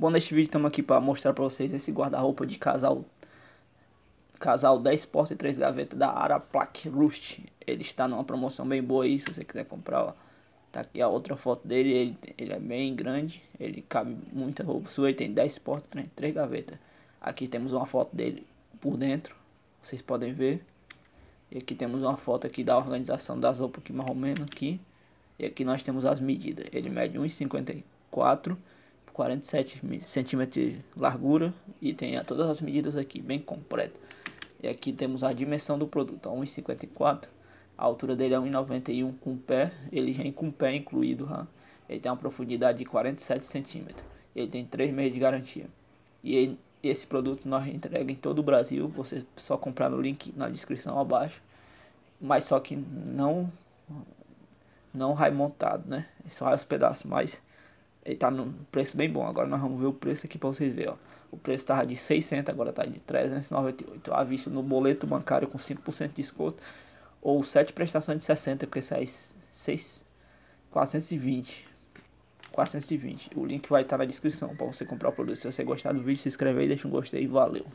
Bom, neste vídeo estamos aqui para mostrar para vocês esse guarda-roupa de casal casal 10 portas e 3 gavetas da Araplac Rust. Ele está numa promoção bem boa aí, se você quiser comprar, ó. Tá aqui a outra foto dele, ele, ele é bem grande, ele cabe muita roupa sua, ele tem 10 portas e 3 gavetas. Aqui temos uma foto dele por dentro, vocês podem ver. E aqui temos uma foto aqui da organização das roupas aqui mais ou menos aqui. E aqui nós temos as medidas, ele mede 1,54 47 centímetros de largura e tem todas as medidas aqui bem completo. E aqui temos a dimensão do produto, 1,54. A altura dele é 1,91 com pé, ele vem com pé incluído. Tá? Ele tem uma profundidade de 47 centímetros. Ele tem 3 meses de garantia. E ele, esse produto nós entregamos em todo o Brasil. Você só comprar no link na descrição abaixo. Mas só que não não vai montado, né? Só os pedaços, mas ele tá num preço bem bom. Agora nós vamos ver o preço aqui para vocês verem, ó. O preço tava de 600, agora está de 398 à vista no boleto bancário com 5% de desconto ou 7 prestações de 60, porque sai 6 420. 420. O link vai estar tá na descrição para você comprar o produto. Se você gostar do vídeo, se inscreve aí, deixa um gostei e valeu.